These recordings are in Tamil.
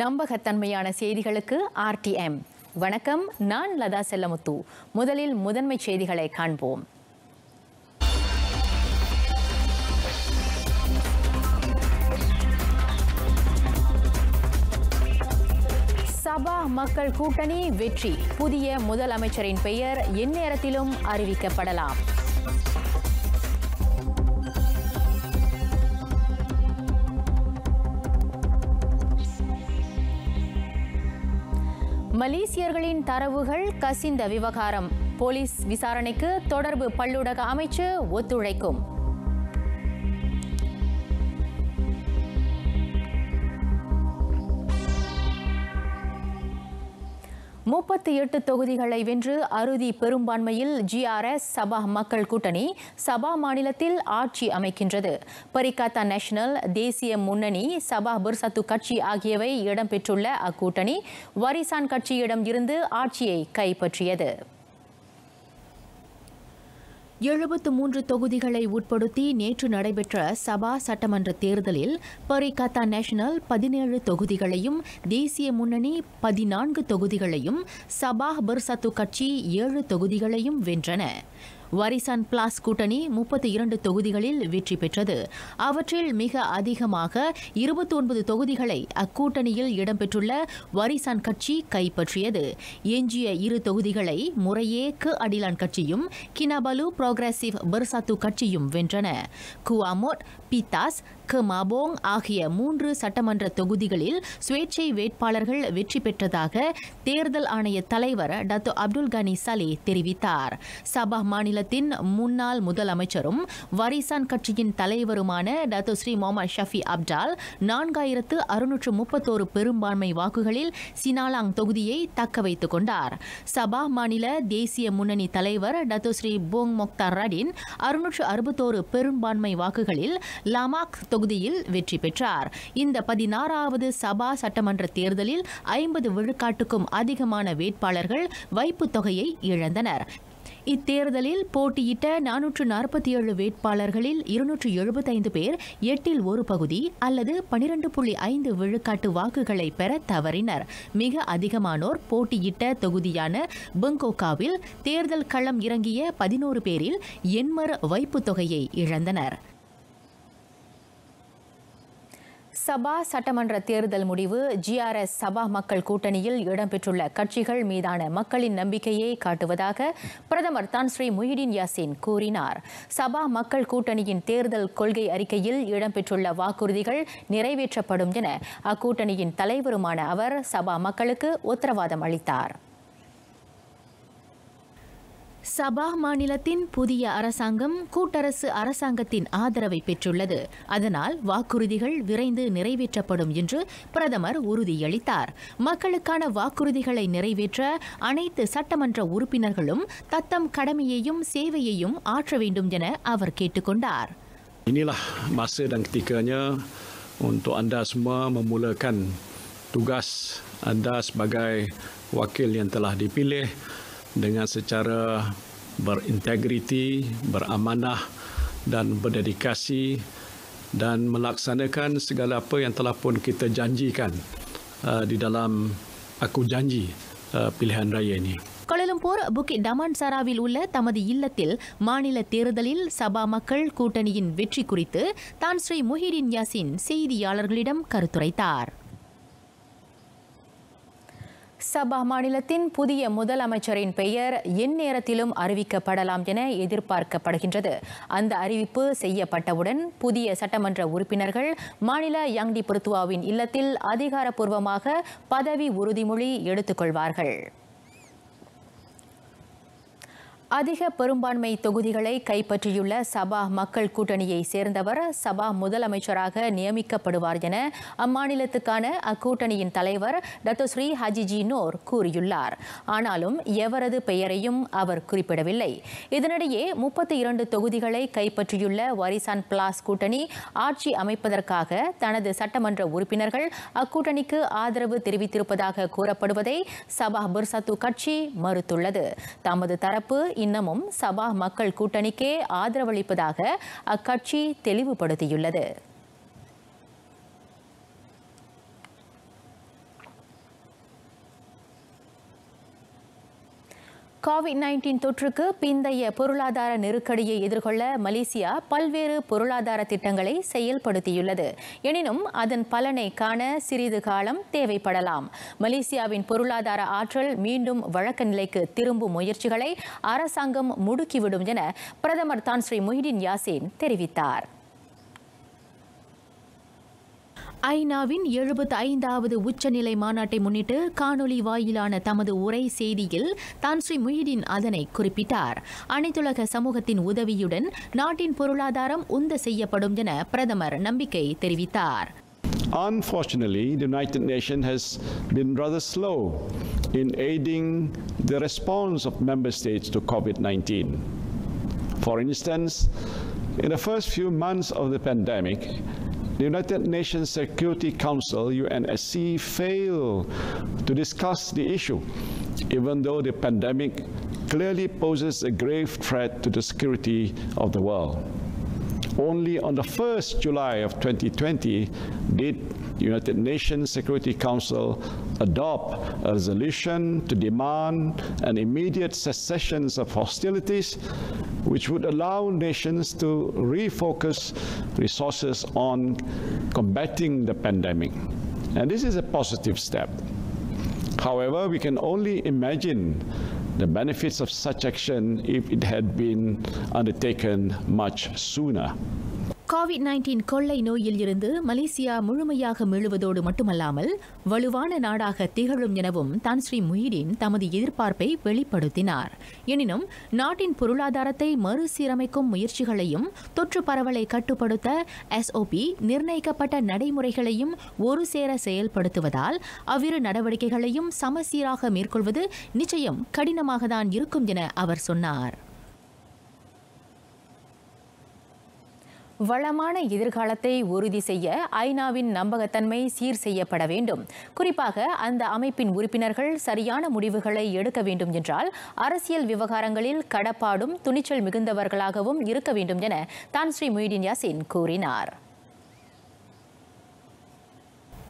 நம்பகத்தன்மையான செய்திகளுக்கு ஆர்டிஎம் வணக்கம் நான் லதா செல்லமுத்து முதலில் முதன்மை செய்திகளை காண்போம் சபா மக்கள் கூட்டணி வெற்றி புதிய முதலமைச்சரின் பெயர் எந்நேரத்திலும் அறிவிக்கப்படலாம் மலேசியர்களின் தரவுகள் கசிந்த விவகாரம் போலீஸ் விசாரணைக்கு தொடர்பு பல்லுடக அமைச்சு ஒத்துழைக்கும் முப்பத்தி எட்டு தொகுதிகளை வென்று அறுதி பெரும்பான்மையில் ஜிஆர்எஸ் சபா மக்கள் கூட்டணி சபா மாநிலத்தில் ஆட்சி அமைக்கின்றது பரிகாத்தா நேஷனல் தேசிய முன்னணி சபா பிர்சத்து கட்சி ஆகியவை இடம்பெற்றுள்ள அக்கூட்டணி வரிசான் கட்சியிடம் இருந்து ஆட்சியை கைப்பற்றியது எழுபத்து மூன்று தொகுதிகளை உட்படுத்தி நேற்று நடைபெற்ற சபா சட்டமன்ற தேர்தலில் பரிகத்தா நேஷனல் பதினேழு தொகுதிகளையும் தேசிய முன்னணி பதினான்கு தொகுதிகளையும் சபா பர்சத்து கட்சி ஏழு தொகுதிகளையும் வென்றன வரிசான் பிளாஸ் கூட்டணி முப்பத்தி இரண்டு தொகுதிகளில் வெற்றி பெற்றது அவற்றில் மிக அதிகமாக இருபத்தி ஒன்பது தொகுதிகளை அக்கூட்டணியில் இடம்பெற்றுள்ள வரிசான் கட்சி கைப்பற்றியது எஞ்சிய இரு தொகுதிகளை முறையே கு அடிலான் கட்சியும் கினாபலு புரோகிரசிவ் பர்சாத்து கட்சியும் வென்றன குவாமோட் பித்தாஸ் மாபோங் ஆகிய மூன்று சட்டமன்ற தொகுதிகளில் சுயேட்சை வேட்பாளர்கள் வெற்றி பெற்றதாக தேர்தல் ஆணைய தலைவர் டாக்டர் அப்துல் கனி சலே தெரிவித்தார் சபா மாநிலத்தின் முன்னாள் முதலமைச்சரும் வரிசான் கட்சியின் தலைவருமான doctor Seri Mohamad Shafie Apdal நான்காயிரத்து அறுநூற்று முப்பத்தோரு பெரும்பான்மை வாக்குகளில் சினாலாங் தொகுதியை தக்க வைத்துக் கொண்டார் சபா மாநில தேசிய முன்னணி தலைவர் Datuk Seri Bung Moktar Radin அறுநூற்று அறுபத்தோரு பெரும்பான்மை வாக்குகளில் லமாக் தொகுதியில் வெற்றி பெற்றார் இந்த பதினாறாவது சபா சட்டமன்ற தேர்தலில் ஐம்பது விழுக்காட்டுக்கும் அதிகமான வேட்பாளர்கள் வைப்பு தொகையை இழந்தனர் இத்தேர்தலில் போட்டியிட்ட நானூற்று நாற்பத்தி ஏழு வேட்பாளர்களில் இருநூற்று எழுபத்தைந்து பேர் எட்டில் ஒரு பகுதி அல்லது பனிரெண்டு புள்ளி ஐந்து விழுக்காட்டு வாக்குகளை பெற தவறினர் மிக அதிகமானோர் போட்டியிட்ட தொகுதியான பெங்கோகாவில் தேர்தல் களம் இறங்கிய பதினோரு பேரில் எண்மர் வைப்பு தொகையை இழந்தனர் சபா சட்டமன்ற தேர்தல் முடிவு ஜிஆர்எஸ் சபா மக்கள் கூட்டணியில் இடம்பெற்றுள்ள கட்சிகள் மீதான மக்களின் நம்பிக்கையை காட்டுவதாக பிரதமர் தான் ஸ்ரீ முஹிடின் யாசின் கூறினார் சபா மக்கள் கூட்டணியின் தேர்தல் கொள்கை அறிக்கையில் இடம்பெற்றுள்ள வாக்குறுதிகள் நிறைவேற்றப்படும் என அக்கூட்டணியின் தலைவருமான அவர் சபா மக்களுக்கு உத்தரவாதம் அளித்தார் சபா மாநிலத்தின் புதிய அரசாங்கம் கூட்டரசு அரசாங்கத்தின் ஆதரவை பெற்றுள்ளது அதனால் வாக்குறுதிகள் விரைந்து நிறைவேற்றப்படும் என்று பிரதமர் உறுதியளித்தார் மக்களுக்கான வாக்குறுதிகளை நிறைவேற்ற அனைத்து சட்டமன்ற உறுப்பினர்களும் தத்தம் கடமையையும் சேவையையும் ஆற்ற வேண்டும் என அவர் கேட்டுக்கொண்டார் Inilah masa dan ketikanya untuk anda semua memulakan tugas anda sebagai wakil yang telah dipilih dengan secara berintegriti, beramanah dan berdedikasi dan melaksanakan segala apa yang telah pun kita janjikan uh, di dalam aku janji uh, pilihan raya ini. Kuala Lumpur, Bukit Daman Sarawil Ula tamadi illatil manila terdalil Sabah Makal Kutaniin Vetri Kurita Tan Sri Muhyiddin Yasin seidi alar gelidam karuturaitar. சபா மாநிலத்தின் புதிய முதலமைச்சரின் பெயர் எந்நேரத்திலும் அறிவிக்கப்படலாம் என எதிர்பார்க்கப்படுகின்றது அந்த அறிவிப்பு செய்யப்பட்டவுடன் புதிய சட்டமன்ற உறுப்பினர்கள் மாநில யாங்டி பொருத்துவாவின் இல்லத்தில் அதிகாரப்பூர்வமாக பதவி உறுதிமொழி எடுத்துக்கொள்வார்கள் அதிக பெரும்பான்மை தொகுதிகளை கைப்பற்றியுள்ள சபா மக்கள் கூட்டணியை சேர்ந்தவர் சபா முதலமைச்சராக நியமிக்கப்படுவார் என அம்மாநிலத்துக்கான அக்கூட்டணியின் தலைவர் டத்தோஸ்ரீ ஹஜிஜி நோர் கூறியுள்ளார் ஆனாலும் எவரது பெயரையும் அவர் குறிப்பிடவில்லை இதனிடையே முப்பத்தி இரண்டு தொகுதிகளை கைப்பற்றியுள்ள வரிசான் பிளாஸ் கூட்டணி ஆட்சி அமைப்பதற்காக தனது சட்டமன்ற உறுப்பினர்கள் அக்கூட்டணிக்கு ஆதரவு தெரிவித்திருப்பதாக கூறப்படுவதை சபா பிர்சத்து கட்சி மறுத்துள்ளது தமது தரப்பு இன்னமும் சபா மக்கள் கூட்டணிக்கே ஆதரவளிப்பதாக அக்கட்சி தெளிவுபடுத்தியுள்ளது கோவிட் நைன்டீன் தொற்றுக்கு பிந்தைய பொருளாதார நெருக்கடியை எதிர்கொள்ள மலேசியா பல்வேறு பொருளாதார திட்டங்களை செயல்படுத்தியுள்ளது எனினும் அதன் பலனை காண சிறிது காலம் தேவைப்படலாம் மலேசியாவின் பொருளாதார ஆற்றல் மீண்டும் வழக்க நிலைக்கு திரும்பும் முயற்சிகளை அரசாங்கம் முடுக்கிவிடும் என பிரதமர் தான் ஸ்ரீ முஹிடின் யாசின் தெரிவித்தார் ஐநாவின் எழுபத்தி ஐந்தாவது உச்சநிலை மாநாட்டை முன்னிட்டு காணொலி வாயிலான தமது உரை செய்தியில் தான் ஸ்ரீ முயிடின் அதனை குறிப்பிட்டார் அனைத்துலக சமூகத்தின் உதவியுடன் நாட்டின் பொருளாதாரம் உந்த செய்யப்படும் என பிரதமர் நம்பிக்கை தெரிவித்தார் Unfortunately, the United Nations has been rather slow in aiding the response of member states to COVID-19. For instance, in the first few months of the pandemic, The United Nations Security Council, UNSC, failed to discuss the issue, even though the pandemic clearly poses a grave threat to the security of the world only on the 1st July of 2020 did the United Nations Security Council adopt a resolution to demand an immediate cessation of hostilities, which would allow nations to refocus resources on combating the pandemic. And this is a positive step. However, we can only imagine the benefits of such action if it had been undertaken much sooner. Covid nineteen கொள்ளை நோயில் இருந்து மலேசியா முழுமையாக மீழுவதோடு மட்டுமல்லாமல் வலுவான நாடாக திகழும் எனவும் தான் ஸ்ரீ முஹிடீன் தமது எதிர்பார்ப்பை வெளிப்படுத்தினார் எனினும் நாட்டின் பொருளாதாரத்தை மறுசீரமைக்கும் முயற்சிகளையும் தொற்று பரவலை கட்டுப்படுத்த எஸ்ஓபி நிர்ணயிக்கப்பட்ட நடைமுறைகளையும் ஒரு சேர செயல்படுத்துவதால் அவ்விரு நடவடிக்கைகளையும் சமசீராக மேற்கொள்வது நிச்சயம் கடினமாக தான் இருக்கும் என அவர் சொன்னார் வளமான எதிர்காலத்தை உறுதி செய்ய ஐநாவின் நம்பகத்தன்மை சீர் செய்யப்பட வேண்டும் குறிப்பாக அந்த அமைப்பின் உறுப்பினர்கள் சரியான முடிவுகளை எடுக்க வேண்டும் என்றால் அரசியல் விவகாரங்களில் கடப்பாடும் துணிச்சல் மிகுந்தவர்களாகவும் இருக்க வேண்டும் என தான் ஸ்ரீ மொய்டீன் யாசின் கூறினார்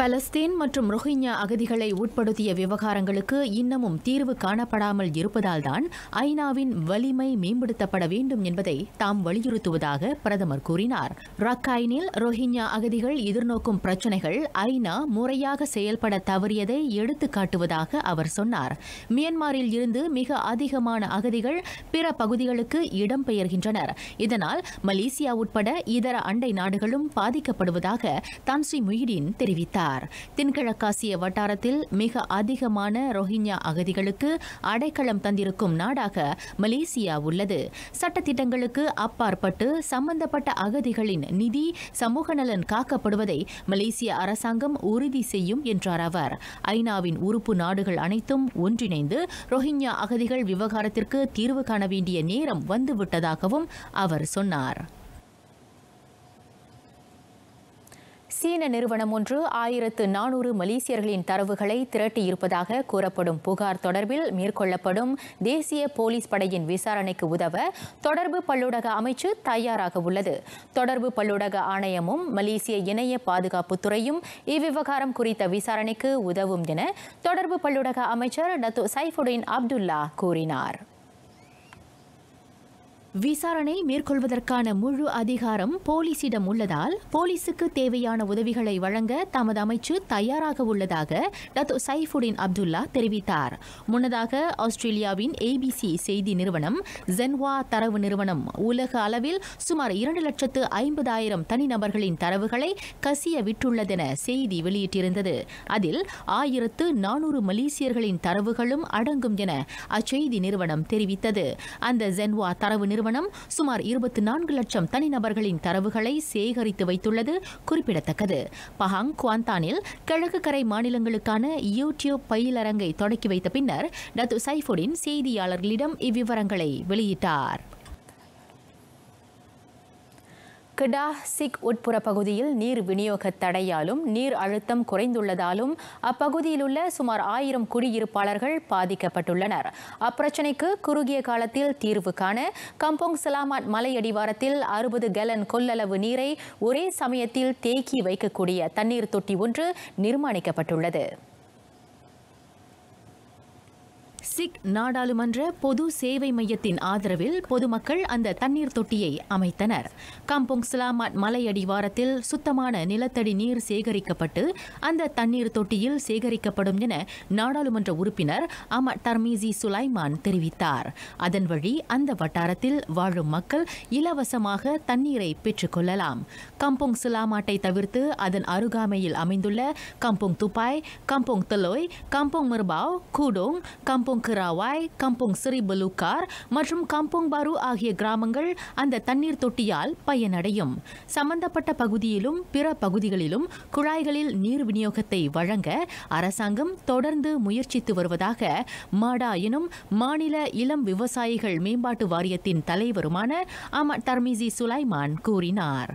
பலஸ்தீன் மற்றும் ரொஹிங்யா அகதிகளை உட்படுத்திய விவகாரங்களுக்கு இன்னமும் தீர்வு காணப்படாமல் இருப்பதால்தான் ஐநாவின் வலிமை மேம்படுத்தப்பட வேண்டும் என்பதை தாம் வலியுறுத்துவதாக பிரதமர் கூறினார் ரக்காயினில் ரோஹிங்யா அகதிகள் எதிர்நோக்கும் பிரச்சினைகள் ஐநா முறையாக செயல்பட தவறியதை எடுத்துக்காட்டுவதாக காட்டுவதாக அவர் சொன்னார் மியன்மாரில் இருந்து மிக அதிகமான அகதிகள் பிற பகுதிகளுக்கு இடம்பெயர்கின்றனர் இதனால் மலேசியா உட்பட இதர அண்டை நாடுகளும் பாதிக்கப்படுவதாக ஸ்ரீ முயிடின் தெரிவித்தார் தெரிவித்தார் தென்கிழக்காசிய வட்டாரத்தில் மிக அதிகமான ரோஹிங்யா அகதிகளுக்கு அடைக்கலம் தந்திருக்கும் நாடாக மலேசியா உள்ளது சட்டத்திட்டங்களுக்கு அப்பாற்பட்டு சம்பந்தப்பட்ட அகதிகளின் நிதி சமூக நலன் காக்கப்படுவதை மலேசிய அரசாங்கம் உறுதி செய்யும் என்றார் அவர் ஐநாவின் உறுப்பு நாடுகள் அனைத்தும் ஒன்றிணைந்து ரோஹிங்யா அகதிகள் விவகாரத்திற்கு தீர்வு காண வேண்டிய நேரம் வந்துவிட்டதாகவும் அவர் சொன்னார் சீன நிறுவனம் ஒன்று ஆயிரத்து நானூறு மலேசியர்களின் தரவுகளை திரட்டியிருப்பதாக கூறப்படும் புகார் தொடர்பில் மேற்கொள்ளப்படும் தேசிய போலீஸ் படையின் விசாரணைக்கு உதவ தொடர்பு பல்லூடக அமைச்சு தயாராக உள்ளது தொடர்பு பல்லூடக ஆணையமும் மலேசிய இணைய பாதுகாப்புத்துறையும் இவ்விவகாரம் குறித்த விசாரணைக்கு உதவும் என தொடர்பு பல்லூடக அமைச்சர் டத்து சைஃபுடீன் அப்துல்லா கூறினார் விசாரணை மேற்கொள்வதற்கான முழு அதிகாரம் போலீசிடம் உள்ளதால் போலீசுக்கு தேவையான உதவிகளை வழங்க தமது அமைச்சு தயாராக உள்ளதாக டத்து சைஃபுடின் அப்துல்லா தெரிவித்தார் முன்னதாக ஆஸ்திரேலியாவின் ஏபிசி செய்தி நிறுவனம் ஜென்வா தரவு நிறுவனம் உலக அளவில் சுமார் இரண்டு லட்சத்து ஐம்பதாயிரம் தனிநபர்களின் தரவுகளை கசிய விட்டுள்ளதென செய்தி வெளியிட்டிருந்தது அதில் ஆயிரத்து நானூறு மலேசியர்களின் தரவுகளும் அடங்கும் என அச்செய்தி நிறுவனம் தெரிவித்தது அந்த ஜென்வா தரவு நிறுவனம் சுமார் இருபத்தி நான்கு லட்சம் தனிநபர்களின் தரவுகளை சேகரித்து வைத்துள்ளது குறிப்பிடத்தக்கது பஹாங் குவாந்தானில் கிழக்கு கரை மாநிலங்களுக்கான யூடியூப் பயிலரங்கை தொடக்கி வைத்த பின்னர் டத்து சைஃபுடின் செய்தியாளர்களிடம் இவ்விவரங்களை வெளியிட்டார் கெடா சிக் உட்புற பகுதியில் நீர் விநியோக தடையாலும் நீர் அழுத்தம் குறைந்துள்ளதாலும் அப்பகுதியில் உள்ள சுமார் ஆயிரம் குடியிருப்பாளர்கள் பாதிக்கப்பட்டுள்ளனர் அப்பிரச்சினைக்கு குறுகிய காலத்தில் தீர்வு காண கம்போங் சலாமாட் மலையடிவாரத்தில் அறுபது கலன் கொள்ளளவு நீரை ஒரே சமயத்தில் தேக்கி வைக்கக்கூடிய தண்ணீர் தொட்டி ஒன்று நிர்மாணிக்கப்பட்டுள்ளது சிக் நாடாளுமன்ற பொது சேவை மையத்தின் ஆதரவில் பொதுமக்கள் அந்த தண்ணீர் தொட்டியை அமைத்தனர் காம்போங் சிலாமாட் மலையடிவாரத்தில் சுத்தமான நிலத்தடி நீர் சேகரிக்கப்பட்டு அந்த தண்ணீர் தொட்டியில் சேகரிக்கப்படும் என நாடாளுமன்ற உறுப்பினர் அமர் தர்மீசி சுலைமான் தெரிவித்தார் அதன் வழி அந்த வட்டாரத்தில் வாழும் மக்கள் இலவசமாக தண்ணீரை பெற்றுக்கொள்ளலாம் கம்பொங் சிலாமாட்டை தவிர்த்து அதன் அருகாமையில் அமைந்துள்ள Kampung துப்பாய் கம்பொங் தலோய் கம்பொங் மர்பாவ் கூடோங் கம்பொங் Kampung Kerawai, Kampung Seri Belukar மற்றும் Kampung Baru ஆகிய கிராமங்கள் அந்த தண்ணீர் தொட்டியால் பயனடையும் சம்பந்தப்பட்ட பகுதியிலும் பிற பகுதிகளிலும் குழாய்களில் நீர் விநியோகத்தை வழங்க அரசாங்கம் தொடர்ந்து முயற்சித்து வருவதாக மாடா எனும் மாநில இளம் விவசாயிகள் மேம்பாட்டு வாரியத்தின் தலைவருமான அம தர்மிசி சுலைமான் கூறினார்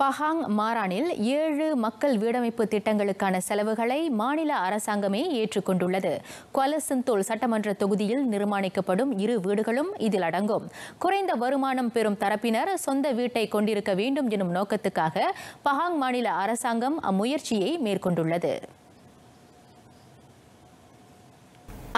பஹாங் மாரானில் ஏழு மக்கள் வீடமைப்பு திட்டங்களுக்கான செலவுகளை மாநில அரசாங்கமே ஏற்றுக்கொண்டுள்ளது கொலசந்தோல் சட்டமன்ற தொகுதியில் நிர்மாணிக்கப்படும் இரு வீடுகளும் இதில் அடங்கும் குறைந்த வருமானம் பெறும் தரப்பினர் சொந்த வீட்டை கொண்டிருக்க வேண்டும் எனும் நோக்கத்துக்காக பஹாங் மாநில அரசாங்கம் அம்முயற்சியை மேற்கொண்டுள்ளது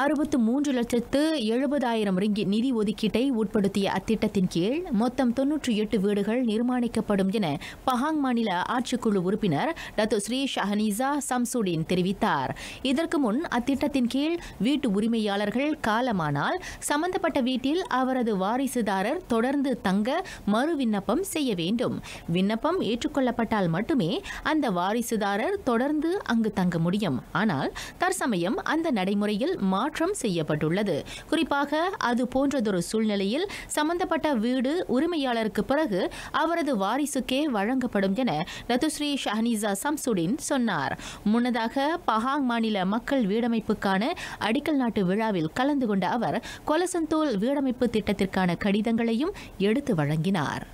அறுபத்து மூன்று லட்சத்து எழுபதாயிரம் ரிங்கி நிதி ஒதுக்கீட்டை உட்படுத்திய அத்திட்டத்தின் கீழ் மொத்தம் தொன்னூற்றி எட்டு வீடுகள் நிர்மாணிக்கப்படும் என பஹாங் மாநில ஆட்சிக்குழு உறுப்பினர் டத்து ஸ்ரீ ஷஹனீசா சம்சுடின் தெரிவித்தார் இதற்கு முன் அத்திட்டத்தின் கீழ் வீட்டு உரிமையாளர்கள் காலமானால் சம்பந்தப்பட்ட வீட்டில் அவரது வாரிசுதாரர் தொடர்ந்து தங்க மறு விண்ணப்பம் செய்ய வேண்டும் விண்ணப்பம் ஏற்றுக்கொள்ளப்பட்டால் மட்டுமே அந்த வாரிசுதாரர் தொடர்ந்து அங்கு தங்க முடியும் ஆனால் தற்சமயம் அந்த நடைமுறையில் மா மாற்றம் செய்யப்பட்டுள்ளது குறிப்பாக அது போன்றதொரு சூழ்நிலையில் சம்பந்தப்பட்ட வீடு உரிமையாளருக்கு பிறகு அவரது வாரிசுக்கே வழங்கப்படும் என லதுஸ்ரீ ஷஹனிசா சம்சுடின் சொன்னார் முன்னதாக பஹாங் மாநில மக்கள் வீடமைப்புக்கான அடிக்கல் நாட்டு விழாவில் கலந்து கொண்ட அவர் கொலசந்தோல் வீடமைப்பு திட்டத்திற்கான கடிதங்களையும் எடுத்து வழங்கினார்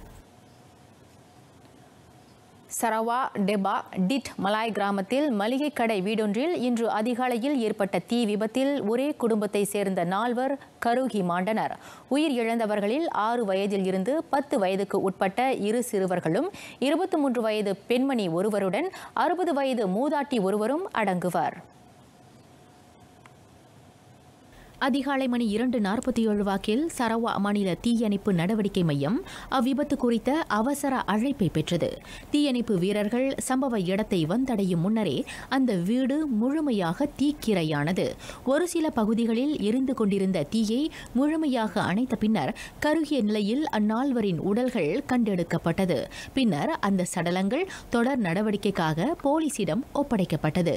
சரவா டெபா டிட் மலாய் கிராமத்தில் மளிகை கடை வீடொன்றில் இன்று அதிகாலையில் ஏற்பட்ட தீ விபத்தில் ஒரே குடும்பத்தை சேர்ந்த நால்வர் கருகி மாண்டனர் உயிர் இழந்தவர்களில் ஆறு வயதில் இருந்து பத்து வயதுக்கு உட்பட்ட இரு சிறுவர்களும் இருபத்தி மூன்று வயது பெண்மணி ஒருவருடன் அறுபது வயது மூதாட்டி ஒருவரும் அடங்குவர் அதிகாலை மணி இரண்டு நாற்பத்தி ஏழு வாக்கில் சரவா மாநில தீயணைப்பு நடவடிக்கை மையம் அவ்விபத்து குறித்த அவசர அழைப்பை பெற்றது தீயணைப்பு வீரர்கள் சம்பவ இடத்தை வந்தடையும் முன்னரே அந்த வீடு முழுமையாக தீக்கிரையானது ஒரு சில பகுதிகளில் எரிந்து கொண்டிருந்த தீயை முழுமையாக அணைத்த பின்னர் கருகிய நிலையில் அந்நால்வரின் உடல்கள் கண்டெடுக்கப்பட்டது பின்னர் அந்த சடலங்கள் தொடர் நடவடிக்கைக்காக போலீசிடம் ஒப்படைக்கப்பட்டது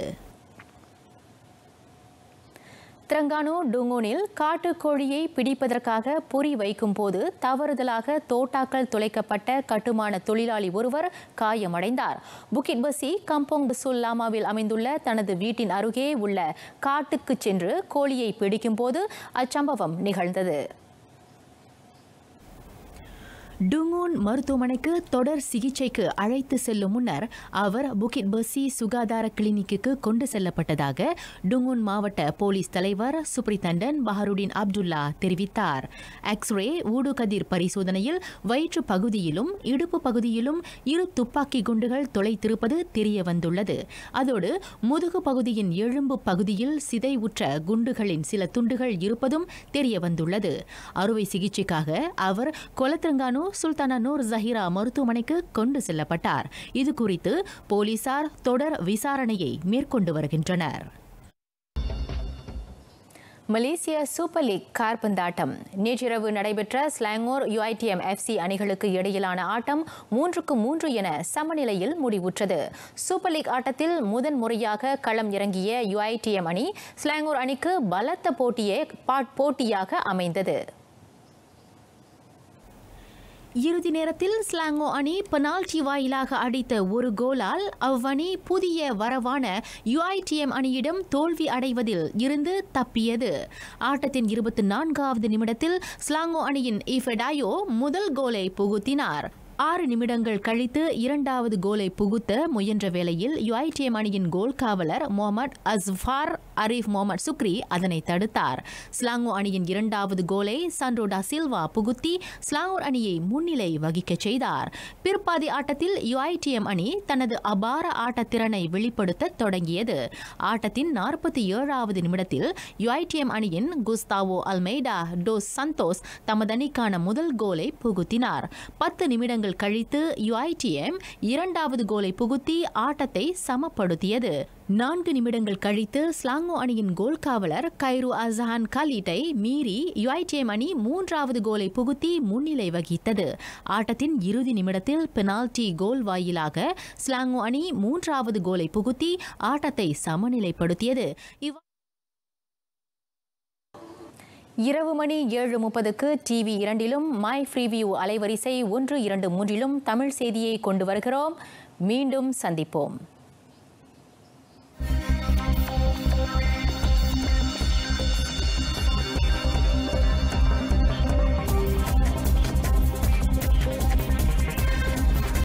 திரங்கானு டுங்கூனில் காட்டுக்கோழியை பிடிப்பதற்காக பொறி வைக்கும்போது தவறுதலாக தோட்டாக்கள் துளைக்கப்பட்ட கட்டுமான தொழிலாளி ஒருவர் காயமடைந்தார் புக்கின் பசி கம்போங் சுல்லாமாவில் அமைந்துள்ள தனது வீட்டின் அருகே உள்ள காட்டுக்கு சென்று கோழியை பிடிக்கும்போது அச்சம்பவம் நிகழ்ந்தது டுங்கோன் மருத்துவமனைக்கு தொடர் சிகிச்சைக்கு அழைத்து செல்லும் முன்னர் அவர் புகித் பசி சுகாதார கிளினிக்கு கொண்டு செல்லப்பட்டதாக டுங்கோன் மாவட்ட போலீஸ் தலைவர் சுப்ரிதண்டன் பஹருடின் அப்துல்லா தெரிவித்தார் எக்ஸ்ரே ஊடுகதிர் பரிசோதனையில் வயிற்று பகுதியிலும் இடுப்பு பகுதியிலும் இரு துப்பாக்கி குண்டுகள் தொலைத்திருப்பது தெரிய வந்துள்ளது அதோடு முதுகு பகுதியின் எழும்பு பகுதியில் சிதைவுற்ற குண்டுகளின் சில துண்டுகள் இருப்பதும் தெரிய வந்துள்ளது அறுவை சிகிச்சைக்காக அவர் கொலத்திரங்கானூர் சுல்தானா நூர் ஜஹீரா மருத்துவமனைக்கு கொண்டு செல்லப்பட்டார் இது குறித்து போலீசார் தொடர் விசாரணையை மேற்கொண்டு வருகின்றனர் மலேசிய சூப்பர் லீக் கார்பந்தாட்டம் நேற்றிரவு நடைபெற்ற ஸ்லாங்கோர் யுஐடிஎம் எஃப்சி அணிகளுக்கு இடையிலான ஆட்டம் மூன்றுக்கு மூன்று என சமநிலையில் முடிவுற்றது சூப்பர் லீக் ஆட்டத்தில் முதன் முறையாக களம் இறங்கிய யுஐடிஎம் அணி ஸ்லாங்கோர் அணிக்கு பலத்த போட்டியே போட்டியாக அமைந்தது இறுதி நேரத்தில் ஸ்லாங்கோ அணி பெனால்டி வாயிலாக அடித்த ஒரு கோலால் அவ்வணி புதிய வரவான யுஐடிஎம் அணியிடம் தோல்வி அடைவதில் இருந்து தப்பியது ஆட்டத்தின் இருபத்தி நான்காவது நிமிடத்தில் ஸ்லாங்கோ அணியின் இஃபெடாயோ முதல் கோலை புகுத்தினார் ஆறு நிமிடங்கள் கழித்து இரண்டாவது கோலை புகுத்த முயன்ற வேளையில் யுஐடிஎம் அணியின் கோல் காவலர் Muhammad Asfar Arif Muhammad Sukri அதனை தடுத்தார் ஸ்லாங்கோ அணியின் இரண்டாவது கோலை சன்ரோடா சில்வா புகுத்தி ஸ்லாங்கூர் அணியை முன்னிலை வகிக்கச் செய்தார் பிற்பாதி ஆட்டத்தில் யுஐடிஎம் அணி தனது அபார ஆட்டத்திறனை வெளிப்படுத்த தொடங்கியது ஆட்டத்தின் நாற்பத்தி ஏழாவது நிமிடத்தில் யுஐடிஎம் அணியின் குஸ்தாவோ அல்மெய்டா டோஸ் சந்தோஸ் தமது அணிக்கான முதல் கோலை புகுத்தினார் பத்து நிமிடங்கள் நிமிடங்கள் கழித்து யுஐடிஎம் இரண்டாவது கோலை புகுத்தி ஆட்டத்தை சமப்படுத்தியது நான்கு நிமிடங்கள் கழித்து ஸ்லாங்கோ அணியின் கோல் காவலர் கைரு அசான் கலீட்டை மீறி யுஐடிஎம் அணி மூன்றாவது கோலை புகுத்தி முன்னிலை வகித்தது ஆட்டத்தின் இறுதி நிமிடத்தில் பெனால்டி கோல் வாயிலாக ஸ்லாங்கோ அணி மூன்றாவது கோலை புகுத்தி ஆட்டத்தை சமநிலைப்படுத்தியது இவ் இரவு மணி ஏழு முப்பதுக்கு டிவி இரண்டிலும் மை ஃப்ரீவியூ அலைவரிசை ஒன்று இரண்டு மூன்றிலும் தமிழ் செய்தியை கொண்டு வருகிறோம் மீண்டும் சந்திப்போம்